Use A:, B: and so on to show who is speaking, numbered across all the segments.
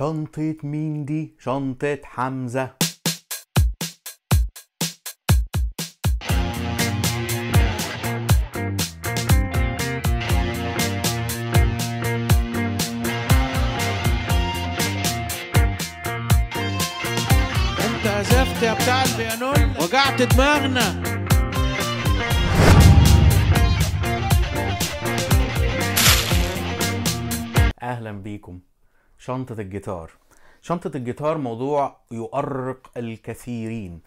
A: شنطة مين دي؟ شنطة حمزة انت عزفت يا بتاع البيانولا وجعت دماغنا اهلا بيكم شنطة الجيتار شنطة الجيتار موضوع يؤرق الكثيرين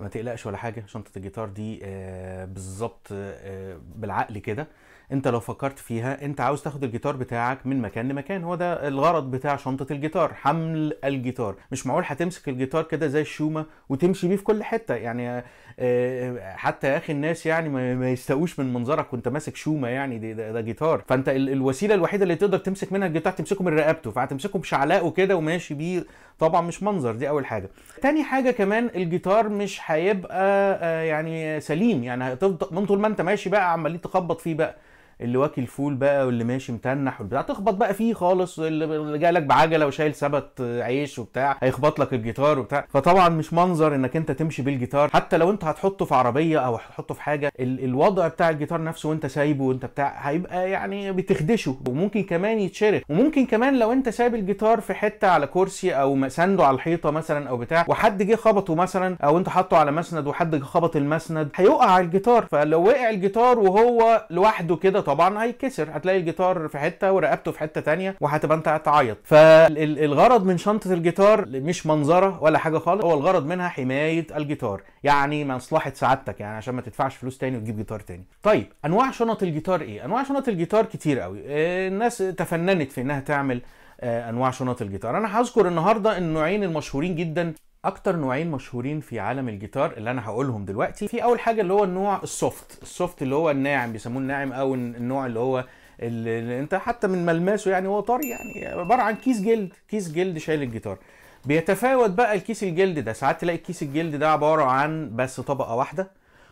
A: ما تقلقش ولا حاجه شنطه الجيتار دي آه، بالظبط آه، بالعقل كده انت لو فكرت فيها انت عاوز تاخد الجيتار بتاعك من مكان لمكان هو ده الغرض بتاع شنطه الجيتار حمل الجيتار مش معقول هتمسك الجيتار كده زي الشومه وتمشي بيه في كل حته يعني آه، حتى يا اخي الناس يعني ما يستقوش من منظرك وانت ماسك شومه يعني ده, ده, ده جيتار فانت الوسيله الوحيده اللي تقدر تمسك منها الجيتار تمسكه من رقبته فهتمسكه بشعلاقه كده وماشي بيه طبعا مش منظر دي اول حاجه تاني حاجه كمان الجيتار مش هيبقى آه، يعني سليم يعني هتفضل طول ما انت ماشي بقى عمالين تخبط فيه بقى اللي واكل فول بقى واللي ماشي متنح والبتاع تخبط بقى فيه خالص اللي جاي لك بعجله وشايل سبت عيش وبتاع هيخبط لك الجيتار وبتاع فطبعا مش منظر انك انت تمشي بالجيتار حتى لو انت هتحطه في عربيه او هتحطه في حاجه ال الوضع بتاع الجيتار نفسه وانت سايبه وانت بتاع هيبقى يعني بتخدشه وممكن كمان يتشرخ وممكن كمان لو انت سايب الجيتار في حته على كرسي او سنده على الحيطه مثلا او بتاع وحد جه خبطه مثلا او انت حاطه على مسند وحد خبط المسند هيقع الجيتار فلو وقع الجيتار وهو لوحده كده طبعا هيتكسر هتلاقي الجيتار في حته ورقبته في حته ثانيه وهتبقى انت تعيط فالغرض من شنطه الجيتار مش منظره ولا حاجه خالص هو الغرض منها حمايه الجيتار يعني مصلحه سعادتك يعني عشان ما تدفعش فلوس تاني وتجيب جيتار تاني طيب انواع شنط الجيتار ايه انواع شنط الجيتار كتير قوي آه، الناس تفننت في انها تعمل آه، انواع شنط الجيتار انا هذكر النهارده النوعين المشهورين جدا اكتر نوعين مشهورين في عالم الجيتار اللي انا هقولهم دلوقتي في اول حاجه اللي هو النوع السوفت السوفت اللي هو الناعم بيسموه الناعم او النوع اللي هو اللي انت حتى من ملمسه يعني هو طري يعني عباره عن كيس جلد كيس جلد شايل الجيتار بيتفاوت بقى الكيس الجلد ده ساعات تلاقي الكيس الجلد ده عباره عن بس طبقه واحده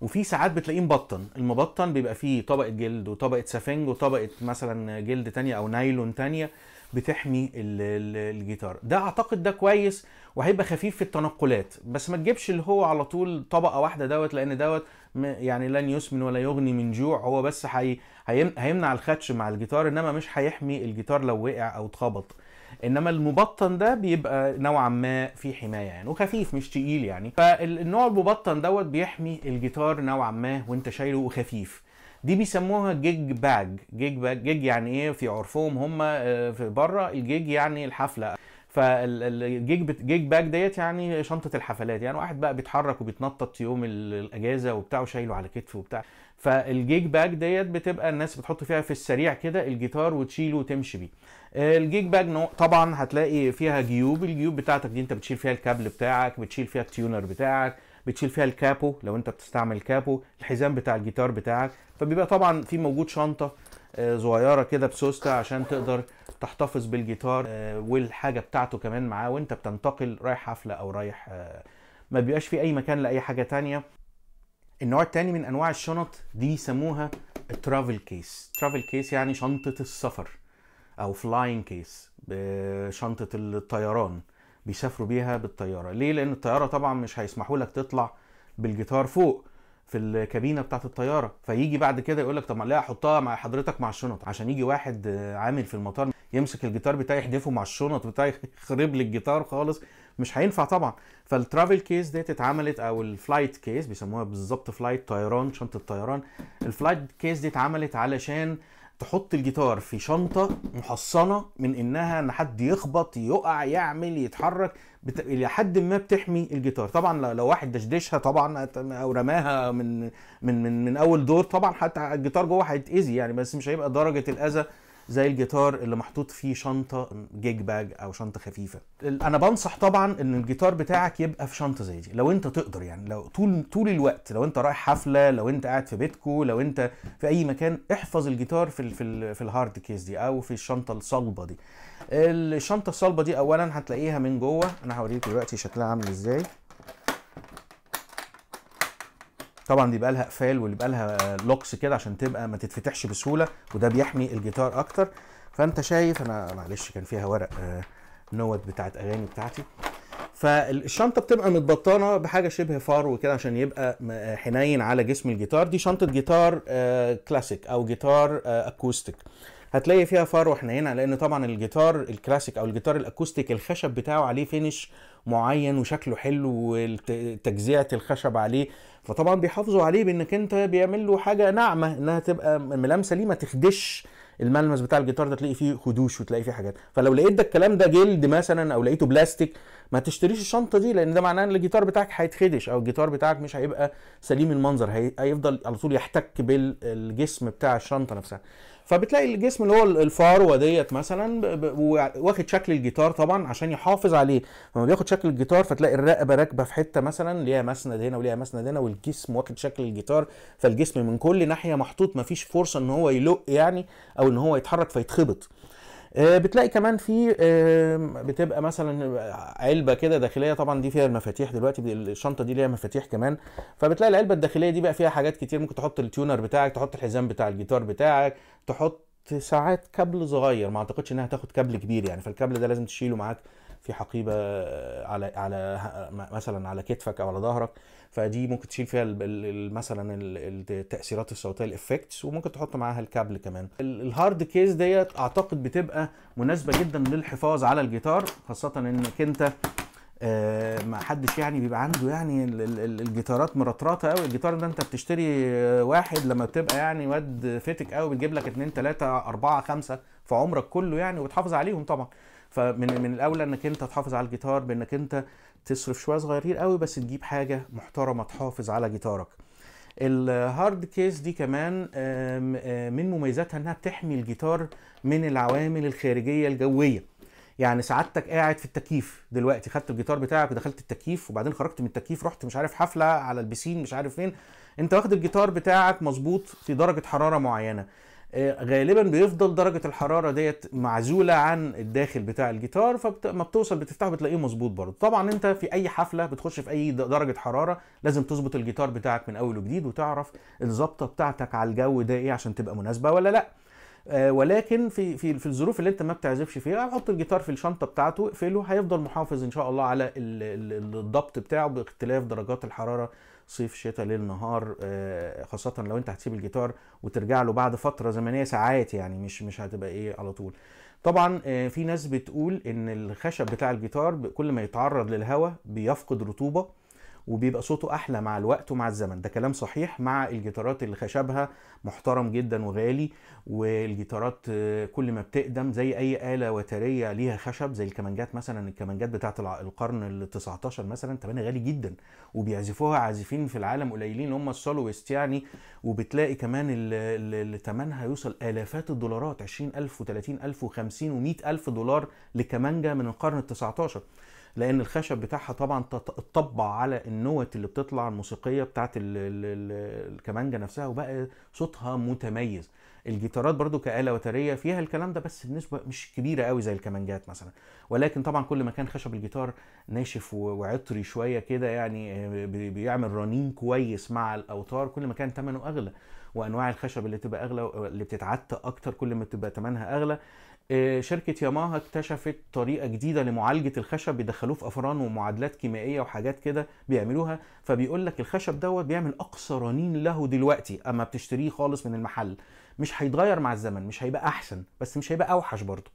A: وفي ساعات بتلاقيه مبطن المبطن بيبقى فيه طبقه جلد وطبقه سفنج وطبقه مثلا جلد تانية او نايلون تانية بتحمي الجيتار ده اعتقد ده كويس وهيبقى خفيف في التنقلات بس ما تجيبش اللي هو على طول طبقه واحده دوت لان دوت يعني لن يسمن ولا يغني من جوع هو بس هي هيمنع الخدش مع الجيتار انما مش هيحمي الجيتار لو وقع او اتخبط انما المبطن ده بيبقى نوعا ما في حمايه يعني وخفيف مش تقيل يعني فالنوع المبطن دوت بيحمي الجيتار نوعا ما وانت شايله وخفيف دي بيسموها جيج باج جيج باج جيج يعني ايه في عرفهم هم آه، في بره الجيج يعني الحفله فالجيج جيج باج ديت يعني شنطه الحفلات يعني واحد بقى بيتحرك وبيتنطط يوم الاجازه وبتاع وشايله على كتفه وبتاع فالجيج باج ديت بتبقى الناس بتحط فيها في السريع كده الجيتار وتشيله وتمشي بيه آه، الجيج باج طبعا هتلاقي فيها جيوب الجيوب بتاعتك دي انت بتشيل فيها الكابل بتاعك بتشيل فيها التيونر بتاعك بتشيل فيها الكابو لو انت بتستعمل كابو الحزام بتاع الجيتار بتاعك فبيبقى طبعا في موجود شنطه آه، صغيره كده بسوسته عشان تقدر تحتفظ بالجيتار آه، والحاجه بتاعته كمان معاه وانت بتنتقل رايح حفله او رايح آه، ما بيبقاش في اي مكان لاي حاجه تانية النوع التاني من انواع الشنط دي سموها ترافل كيس ترافل كيس يعني شنطه السفر او فلاين كيس شنطه الطيران بيسافروا بيها بالطياره ليه لان الطياره طبعا مش هيسمحوا لك تطلع بالجيتار فوق في الكابينه بتاعت الطياره فيجي بعد كده يقول لك طب ما لا احطها مع حضرتك مع الشنط عشان يجي واحد عامل في المطار يمسك الجيتار بتاعي يحدفه مع الشنط بتاعي يخرب لي الجيتار خالص مش هينفع طبعا فالترافل كيس ديت اتعملت او الفلايت كيس بيسموها بالظبط فلايت طيران شنطه طيران الفلايت كيس دي اتعملت علشان تحط الجيتار في شنطه محصنه من انها ان حد يخبط يقع يعمل يتحرك بت... الى حد ما بتحمي الجيتار طبعا لو واحد دشدشها طبعا او رماها من من من, من اول دور طبعا حتى الجيتار جوه هيتاذي يعني بس مش هيبقى درجه الاذى زي الجيتار اللي محطوط فيه شنطه جيج باج او شنطه خفيفه انا بنصح طبعا ان الجيتار بتاعك يبقى في شنطه زي دي لو انت تقدر يعني لو طول طول الوقت لو انت رايح حفله لو انت قاعد في بيتكو لو انت في اي مكان احفظ الجيتار في في, في الهارد كيس دي او في الشنطه الصلبه دي الشنطه الصلبه دي اولا هتلاقيها من جوه انا هوريك دلوقتي شكلها عامل ازاي طبعا دي بقى لها اقفال واللي بقى لها لوكس كده عشان تبقى ما تتفتحش بسهوله وده بيحمي الجيتار اكتر فانت شايف انا معلش كان فيها ورق آه، نوت بتاعت اغاني بتاعتي فالشنطه بتبقى متبطنه بحاجه شبه فار كده عشان يبقى آه، حنين على جسم الجيتار دي شنطه جيتار آه، كلاسيك او جيتار اكوستيك هتلاقي فيها فارو حنين لان طبعا الجيتار الكلاسيك او الجيتار الاكوستيك الخشب بتاعه عليه فينش معين وشكله حلو وتجزيعة الخشب عليه فطبعا بيحافظوا عليه بانك انت بيعمل له حاجه ناعمه انها تبقى ملامسه ليه ما تخدش الملمس بتاع الجيتار ده تلاقي فيه خدوش وتلاقي فيه حاجات فلو لقيت ده الكلام ده جلد مثلا او لقيته بلاستيك ما تشتريش الشنطه دي لان ده معناه ان الجيتار بتاعك هيتخدش او الجيتار بتاعك مش هيبقى سليم المنظر هيفضل على طول يحتك بالجسم بتاع الشنطه نفسها فبتلاقي الجسم اللي هو الفاروه ديت مثلا واخد شكل الجيتار طبعا عشان يحافظ عليه لما بياخد شكل الجيتار فتلاقي الرقبه راكبه في حته مثلا ليها مسند هنا وليها مسند هنا والجسم واخد شكل الجيتار فالجسم من كل ناحيه محطوط مفيش فرصه ان هو يلق يعني او ان هو يتحرك فيتخبط آه، بتلاقي كمان في بتبقى مثلا علبه كده داخليه طبعا دي فيها المفاتيح دلوقتي الشنطه دي ليها مفاتيح كمان فبتلاقي العلبه الداخليه دي بقى فيها حاجات كتير ممكن تحط التيونر بتاعك تحط الحزام بتاع الجيتار بتاعك تحط ساعات كابل صغير ما اعتقدش انها تاخد كابل كبير يعني فالكابل ده لازم تشيله معاك في حقيبه آه، على على مثلا على كتفك او على ظهرك فدي ممكن تشيل فيها مثلا التاثيرات الصوتيه الافكتس وممكن تحط معاها الكابل كمان الهارد كيس ديت اعتقد بتبقى مناسبه جدا للحفاظ على الجيتار خاصه انك انت آه، ما حدش يعني بيبقى عنده يعني الجيتارات مرطراطه قوي الجيتار ده انت بتشتري آه، واحد لما بتبقى يعني واد فتك قوي بتجيب لك اتنين تلاته اربعه خمسه في عمرك كله يعني وبتحافظ عليهم طبعا فمن من الاولى انك انت تحافظ على الجيتار بانك انت تصرف شويه صغيرين قوي بس تجيب حاجه محترمه تحافظ على جيتارك الهارد كيس دي كمان من مميزاتها انها بتحمي الجيتار من العوامل الخارجيه الجويه يعني سعادتك قاعد في التكييف دلوقتي خدت الجيتار بتاعك ودخلت التكييف وبعدين خرجت من التكييف رحت مش عارف حفله على البسين مش عارف فين انت واخد الجيتار بتاعك مظبوط في درجه حراره معينه آه، غالبا بيفضل درجه الحراره ديت معزوله عن الداخل بتاع الجيتار فما بتوصل بتفتحه بتلاقيه مظبوط برضه طبعا انت في اي حفله بتخش في اي درجه حراره لازم تظبط الجيتار بتاعك من اول وجديد وتعرف الظبطه بتاعتك على الجو ده ايه عشان تبقى مناسبه ولا لا آه، ولكن في في في الظروف اللي انت ما بتعزفش فيها حط الجيتار في الشنطه بتاعته اقفله هيفضل محافظ ان شاء الله على الضبط بتاعه باختلاف درجات الحراره صيف شتاء ليل نهار آه، خاصة لو انت هتسيب الجيتار وترجع له بعد فترة زمنية ساعات يعني مش مش هتبقى ايه على طول. طبعا آه، في ناس بتقول ان الخشب بتاع الجيتار كل ما يتعرض للهواء بيفقد رطوبة وبيبقى صوته احلى مع الوقت ومع الزمن ده كلام صحيح مع الجيتارات اللي خشبها محترم جدا وغالي والجيتارات كل ما بتقدم زي اي آلة وترية ليها خشب زي الكمانجات مثلا الكمانجات بتاعه القرن ال 19 مثلا تمنها غالي جدا وبيعزفوها عازفين في العالم قليلين هم السولويست يعني وبتلاقي كمان اللي تمنها يوصل الافات الدولارات 20000 و30000 و50 و100000 دولار لكمانجه من القرن ال 19 لان الخشب بتاعها طبعا اتطبع على النوت اللي بتطلع الموسيقيه بتاعت الكمانجه نفسها وبقى صوتها متميز الجيتارات برضو كآلة وترية فيها الكلام ده بس بنسبة مش كبيرة قوي زي الكمانجات مثلا ولكن طبعا كل ما كان خشب الجيتار ناشف وعطري شوية كده يعني آه، بيعمل رنين كويس مع الأوتار كل ما كان ثمنه أغلى وانواع الخشب اللي تبقى اغلى اللي بتتعتق اكتر كل ما تبقى ثمنها اغلى آه، شركة ياماها اكتشفت طريقة جديدة لمعالجة الخشب بيدخلوه في أفران ومعادلات كيميائية وحاجات كده بيعملوها فبيقول لك الخشب دوت بيعمل أقصى رنين له دلوقتي أما بتشتريه خالص من المحل مش هيتغير مع الزمن مش هيبقى أحسن بس مش هيبقى أوحش برضه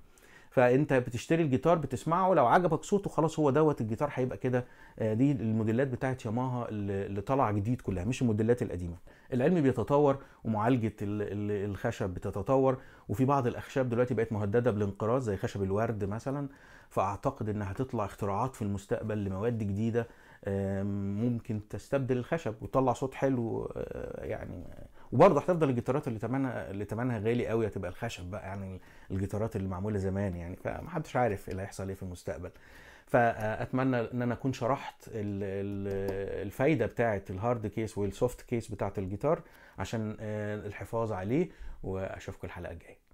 A: فانت بتشتري الجيتار بتسمعه لو عجبك صوته خلاص هو دوت الجيتار هيبقى كده آه، دي الموديلات بتاعت ياماها اللي طالعه جديد كلها مش الموديلات القديمه العلم بيتطور ومعالجه الخشب بتتطور وفي بعض الاخشاب دلوقتي بقت مهدده بالانقراض زي خشب الورد مثلا فاعتقد انها هتطلع اختراعات في المستقبل لمواد جديده ممكن تستبدل الخشب وتطلع صوت حلو آه، يعني وبرضه هتفضل الجيتارات اللي ثمنها اللي ثمنها غالي قوي هتبقى الخشب بقى يعني الجيتارات اللي معموله زمان يعني فمحدش عارف إيه اللي هيحصل ايه في المستقبل فاتمنى ان انا اكون شرحت الفايده بتاعه الهارد كيس والسوفت كيس بتاعه الجيتار عشان آه، الحفاظ عليه واشوفكم الحلقه الجايه